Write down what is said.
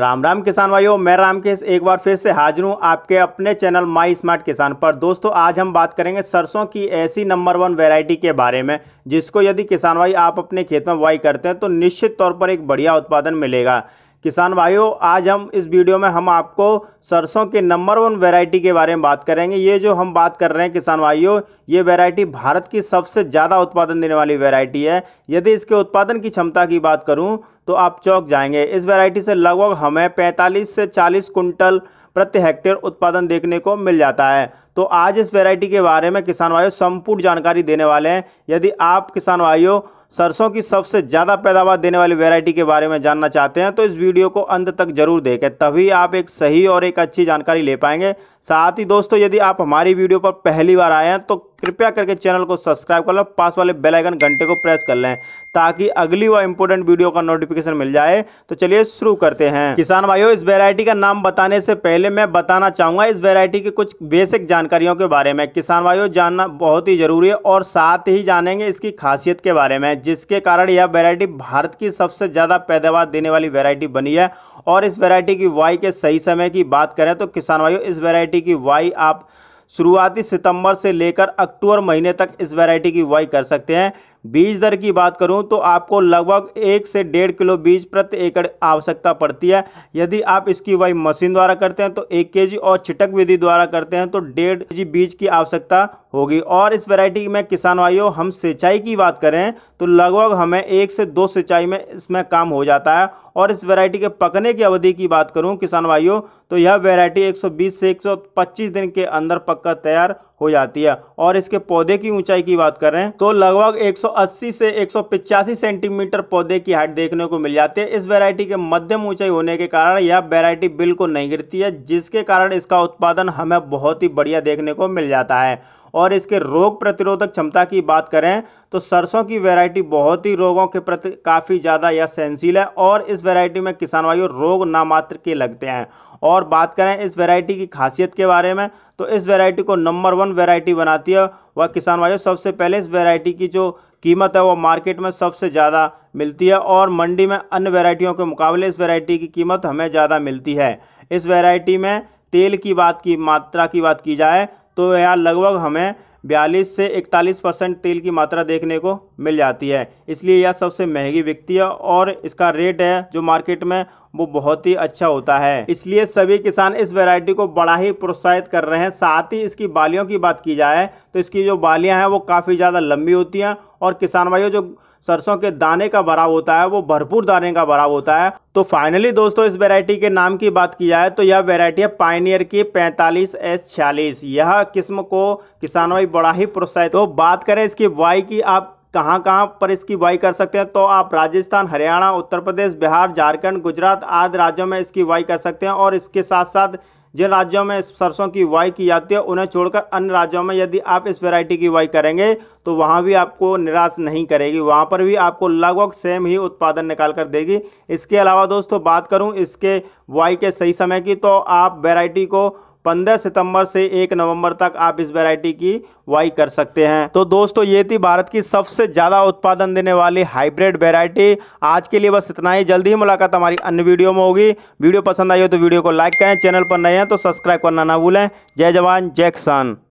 राम राम किसान भाइयों मैं राम के एक बार फिर से हाजिर हूँ आपके अपने चैनल माई स्मार्ट किसान पर दोस्तों आज हम बात करेंगे सरसों की ऐसी नंबर वन वैरायटी के बारे में जिसको यदि किसान भाई आप अपने खेत में बुआई करते हैं तो निश्चित तौर पर एक बढ़िया उत्पादन मिलेगा किसान भाइयों आज हम इस वीडियो में हम आपको सरसों के नंबर वन वैरायटी के बारे में बात करेंगे ये जो हम बात कर रहे हैं किसान भाइयों ये वैरायटी भारत की सबसे ज़्यादा उत्पादन देने वाली वैरायटी है यदि इसके उत्पादन की क्षमता की बात करूँ तो आप चौक जाएंगे इस वैरायटी से लगभग हमें पैंतालीस से चालीस कुंटल प्रति हेक्टेयर उत्पादन देखने को मिल जाता है तो आज इस वेरायटी के बारे में किसान भाइयों संपूर्ण जानकारी देने वाले हैं यदि आप किसान भाइयों सरसों की सबसे ज़्यादा पैदावार देने वाली वेरायटी के बारे में जानना चाहते हैं तो इस वीडियो को अंत तक जरूर देखें तभी आप एक सही और एक अच्छी जानकारी ले पाएंगे साथ ही दोस्तों यदि आप हमारी वीडियो पर पहली बार आए हैं तो कृपया करके चैनल को सब्सक्राइब कर लें पास वाले बेल आइकन घंटे को प्रेस कर लें ताकि अगली व इम्पोर्टेंट वीडियो का नोटिफिकेशन मिल जाए तो चलिए शुरू करते हैं किसान भाइयों इस वेरायटी का नाम बताने से पहले मैं बताना चाहूँगा इस वेरायटी की कुछ बेसिक जानकारियों के बारे में किसान भाइयों जानना बहुत ही जरूरी है और साथ ही जानेंगे इसकी खासियत के बारे में जिसके कारण यह वैरायटी भारत की सबसे ज़्यादा पैदावार देने वाली वैरायटी बनी है और इस वैरायटी की वाई के सही समय की बात करें तो किसान भाइयों इस वैरायटी की वाई आप शुरुआती सितंबर से लेकर अक्टूबर महीने तक इस वैरायटी की वाई कर सकते हैं बीज दर की बात करूं तो आपको लगभग एक से डेढ़ किलो बीज प्रति एकड़ आवश्यकता पड़ती है यदि आप इसकी वही मशीन द्वारा करते हैं तो एक के और छिटक विधि द्वारा करते हैं तो डेढ़ के बीज की आवश्यकता होगी और इस वैरायटी में किसान भाइयों हम सिंचाई की बात करें तो लगभग हमें एक से दो सिंचाई में इसमें काम हो जाता है और इस वैरायटी के पकने की अवधि की बात करूं किसान भाइयों तो यह वैरायटी 120 से 125 दिन के अंदर पक्का तैयार हो जाती है और इसके पौधे की ऊंचाई की बात करें तो लगभग 180 से एक सेंटीमीटर पौधे की हाइट देखने को मिल जाती है इस वेरायटी के मध्यम ऊंचाई होने के कारण यह वेरायटी बिल्कुल नहीं गिरती है जिसके कारण इसका उत्पादन हमें बहुत ही बढ़िया देखने को मिल जाता है और इसके रोग प्रतिरोधक क्षमता की बात करें तो सरसों की वैरायटी बहुत ही रोगों के प्रति काफ़ी ज़्यादा यह सहनशील है और इस वैरायटी में किसान वायु रोग नामात्र के लगते हैं और बात करें इस वैरायटी की खासियत के बारे में तो इस वैरायटी को नंबर वन वैरायटी बनाती है वह किसान वायु सबसे पहले इस वैरायटी की जो कीमत है वो मार्केट में सबसे ज़्यादा मिलती है और मंडी में अन्य वैरायटियों के मुकाबले इस वैरायटी की कीमत हमें ज़्यादा मिलती है इस वैरायटी में तेल की बात की मात्रा की बात की जाए तो यहाँ लगभग हमें 42 से 41 परसेंट तेल की मात्रा देखने को मिल जाती है इसलिए यह सबसे महंगी बिकती है और इसका रेट है जो मार्केट में वो बहुत ही अच्छा होता है इसलिए सभी किसान इस वेरायटी को बड़ा ही प्रोत्साहित कर रहे हैं साथ ही इसकी बालियों की बात की जाए तो इसकी जो बालियाँ हैं वो काफ़ी ज़्यादा लंबी होती हैं और किसान भाइयों जो सरसों के दाने का भराव होता है वो भरपूर दाने का भराव होता है तो फाइनली दोस्तों इस वेरायटी के नाम की बात की जाए तो यह वेरायटी है पाइनियर की पैंतालीस एस छियालीस यह किस्म को किसान भाई बड़ा ही प्रोत्साहित हो तो बात करें इसकी वाई की आप कहाँ कहाँ पर इसकी बुआई कर सकते हैं तो आप राजस्थान हरियाणा उत्तर प्रदेश बिहार झारखंड गुजरात आदि राज्यों में इसकी बुआई कर सकते हैं और इसके साथ साथ जिन राज्यों में सरसों की बुआई की जाती है उन्हें छोड़कर अन्य राज्यों में यदि आप इस वैरायटी की बुआई करेंगे तो वहाँ भी आपको निराश नहीं करेगी वहाँ पर भी आपको लगभग सेम ही उत्पादन निकाल कर देगी इसके अलावा दोस्तों बात करूँ इसके बुआई के सही समय की तो आप वेराइटी को 15 सितंबर से 1 नवंबर तक आप इस वैरायटी की वाई कर सकते हैं तो दोस्तों ये थी भारत की सबसे ज़्यादा उत्पादन देने वाली हाइब्रिड वैरायटी आज के लिए बस इतना ही जल्दी ही मुलाकात हमारी अन्य वीडियो में होगी वीडियो पसंद आई हो तो वीडियो को लाइक करें चैनल पर नए हैं तो सब्सक्राइब करना ना भूलें जय जवान जय किसान